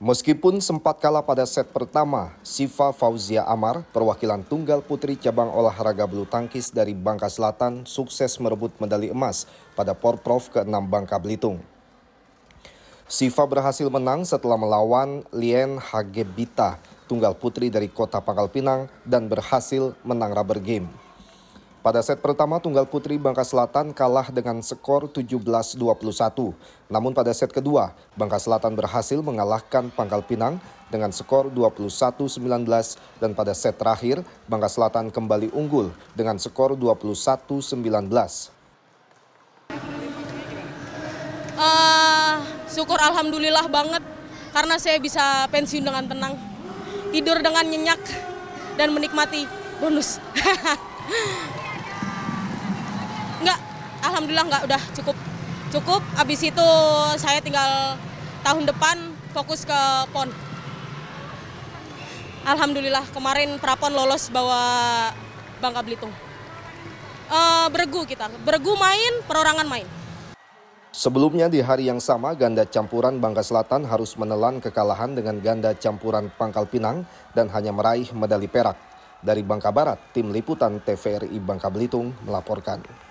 Meskipun sempat kalah pada set pertama, Siva Fauzia Amar, perwakilan tunggal putri cabang olahraga bulu tangkis dari Bangka Selatan, sukses merebut medali emas pada Porprov ke-6 Bangka Belitung. Siva berhasil menang setelah melawan Lien Hagebita, tunggal putri dari kota Pangkal Pinang, dan berhasil menang rubber game. Pada set pertama, Tunggal Putri Bangka Selatan kalah dengan skor 17-21. Namun pada set kedua, Bangka Selatan berhasil mengalahkan Pangkal Pinang dengan skor 21-19 dan pada set terakhir, Bangka Selatan kembali unggul dengan skor 21-19. Uh, eh, syukur Alhamdulillah banget karena saya bisa pensiun dengan tenang, tidur dengan nyenyak, dan menikmati bonus. alhamdulillah nggak udah cukup cukup abis itu saya tinggal tahun depan fokus ke pon alhamdulillah kemarin prapon lolos bawa Bangka Belitung e, beregu kita beregu main perorangan main Sebelumnya di hari yang sama ganda campuran Bangka Selatan harus menelan kekalahan dengan ganda campuran Pangkal Pinang dan hanya meraih medali perak. Dari Bangka Barat, tim liputan TVRI Bangka Belitung melaporkan.